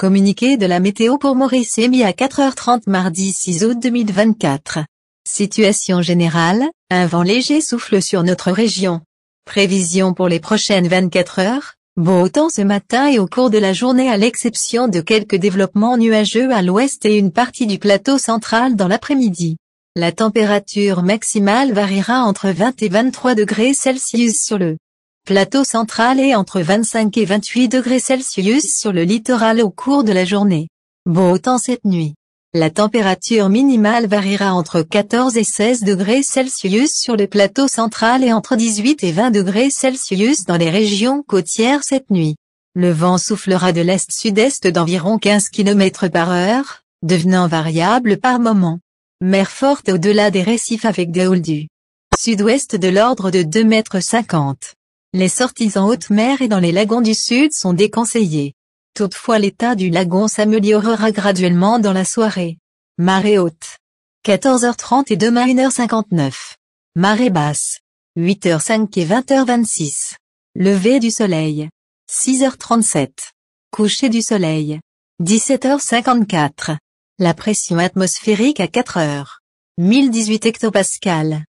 Communiqué de la météo pour Maurice émis à 4h30 mardi 6 août 2024. Situation générale, un vent léger souffle sur notre région. Prévision pour les prochaines 24 heures, beau temps ce matin et au cours de la journée à l'exception de quelques développements nuageux à l'ouest et une partie du plateau central dans l'après-midi. La température maximale variera entre 20 et 23 degrés Celsius sur le plateau central est entre 25 et 28 degrés Celsius sur le littoral au cours de la journée. Beau temps cette nuit. La température minimale variera entre 14 et 16 degrés Celsius sur le plateau central et entre 18 et 20 degrés Celsius dans les régions côtières cette nuit. Le vent soufflera de l'est-sud-est d'environ 15 km par heure, devenant variable par moment. Mer forte au-delà des récifs avec des houles du sud-ouest de l'ordre de 2,50 m. Les sorties en haute mer et dans les lagons du sud sont déconseillées. Toutefois l'état du lagon s'améliorera graduellement dans la soirée. Marée haute. 14h30 et demain 1h59. Marée basse. 8h05 et 20h26. Levé du soleil. 6h37. Coucher du soleil. 17h54. La pression atmosphérique à 4 h 1018 hectopascal.